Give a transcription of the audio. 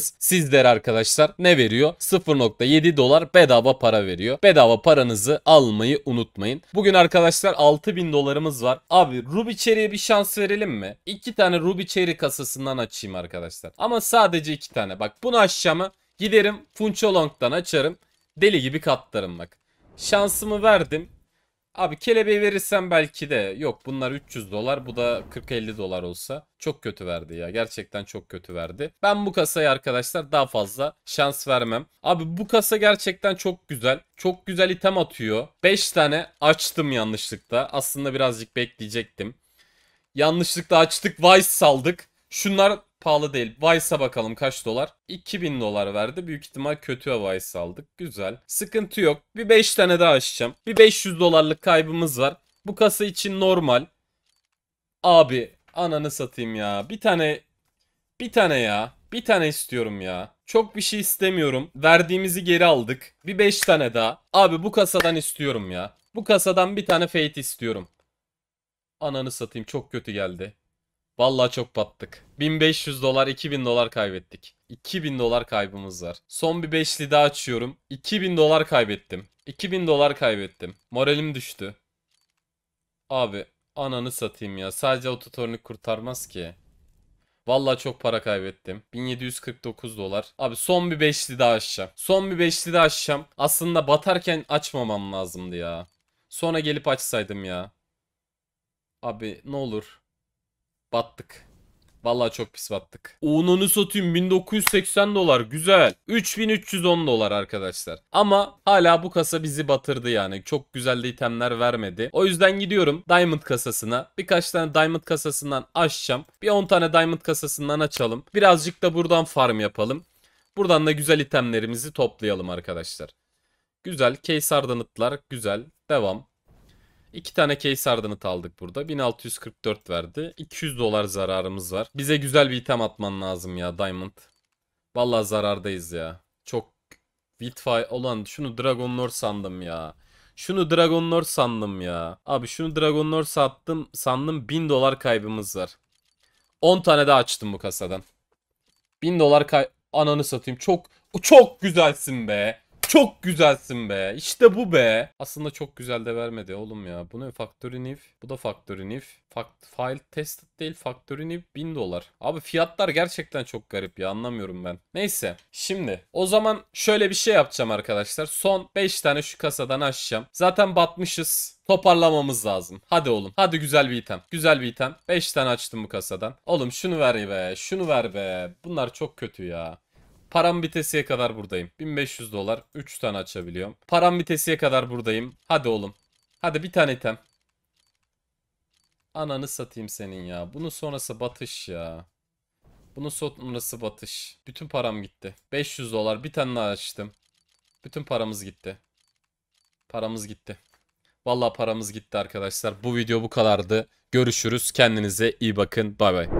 alırsanız sizlere arkadaşlar ne veriyor? 0.7 dolar bedava para veriyor. Bedava paranızı almayı unutmayın. Bugün arkadaşlar 6000 dolarımız var. Abi Ruby Cherry'e bir şans verelim mi? 2 tane Ruby Cherry kasasından açayım arkadaşlar. Ama sadece 2 tane. Bak bunu aşacağımı giderim Funcho açarım. Deli gibi katlarım bak. Şansımı verdim. Abi kelebeği verirsen belki de yok bunlar 300 dolar bu da 40-50 dolar olsa çok kötü verdi ya gerçekten çok kötü verdi. Ben bu kasayı arkadaşlar daha fazla şans vermem. Abi bu kasa gerçekten çok güzel çok güzel item atıyor 5 tane açtım yanlışlıkla aslında birazcık bekleyecektim. Yanlışlıkla açtık Vice saldık şunlar pahalı değil. Vice'a bakalım kaç dolar? 2000 dolar verdi. Büyük ihtimal kötü Vice aldık. Güzel. Sıkıntı yok. Bir 5 tane daha açacağım. Bir 500 dolarlık kaybımız var. Bu kasa için normal. Abi ananı satayım ya. Bir tane bir tane ya. Bir tane istiyorum ya. Çok bir şey istemiyorum. Verdiğimizi geri aldık. Bir 5 tane daha. Abi bu kasadan istiyorum ya. Bu kasadan bir tane fate istiyorum. Ananı satayım çok kötü geldi. Vallahi çok battık. 1500 dolar 2000 dolar kaybettik. 2000 dolar kaybımız var. Son bir beşli daha açıyorum. 2000 dolar kaybettim. 2000 dolar kaybettim. Moralim düştü. Abi ananı satayım ya. Sadece ototornik kurtarmaz ki. Vallahi çok para kaybettim. 1749 dolar. Abi son bir beşli daha açacağım. Son bir beşli daha açacağım. Aslında batarken açmamam lazımdı ya. Sonra gelip açsaydım ya. Abi ne olur Battık. Vallahi çok pis battık. Ununu satayım 1980 dolar güzel. 3310 dolar arkadaşlar. Ama hala bu kasa bizi batırdı yani. Çok güzel de itemler vermedi. O yüzden gidiyorum Diamond kasasına. Birkaç tane Diamond kasasından açacağım. Bir 10 tane Diamond kasasından açalım. Birazcık da buradan farm yapalım. Buradan da güzel itemlerimizi toplayalım arkadaşlar. Güzel. Case ardanıtlar güzel. Devam. İki tane case ardını aldık burada. 1644 verdi. 200 dolar zararımız var. Bize güzel bir item atman lazım ya Diamond. Vallahi zarardayız ya. Çok Bitfire olan şunu Dragon Lord sandım ya. Şunu Dragon Lord sandım ya. Abi şunu Dragon Lord sattım sandım 1000 dolar kaybımız var. 10 tane daha açtım bu kasadan. 1000 dolar kay... Ananı satayım. Çok çok güzelsin be çok güzelsin be. İşte bu be. Aslında çok güzel de vermedi oğlum ya. Bu ne? Factory nif. Bu da factory nif. Fact file tested değil. Factory nif 1000 dolar. Abi fiyatlar gerçekten çok garip ya. Anlamıyorum ben. Neyse. Şimdi o zaman şöyle bir şey yapacağım arkadaşlar. Son 5 tane şu kasadan açacağım. Zaten batmışız. Toparlamamız lazım. Hadi oğlum. Hadi güzel bir item. Güzel bir item. 5 tane açtım bu kasadan. Oğlum şunu ver be. Şunu ver be. Bunlar çok kötü ya. Param bitesiye kadar buradayım. 1500 dolar. 3 tane açabiliyorum. Param bitesiye kadar buradayım. Hadi oğlum. Hadi bir tane item. Ananı satayım senin ya. Bunun sonrası batış ya. Bunun sonrası batış. Bütün param gitti. 500 dolar. Bir tane daha açtım. Bütün paramız gitti. Paramız gitti. Valla paramız gitti arkadaşlar. Bu video bu kadardı. Görüşürüz. Kendinize iyi bakın. Bay bay.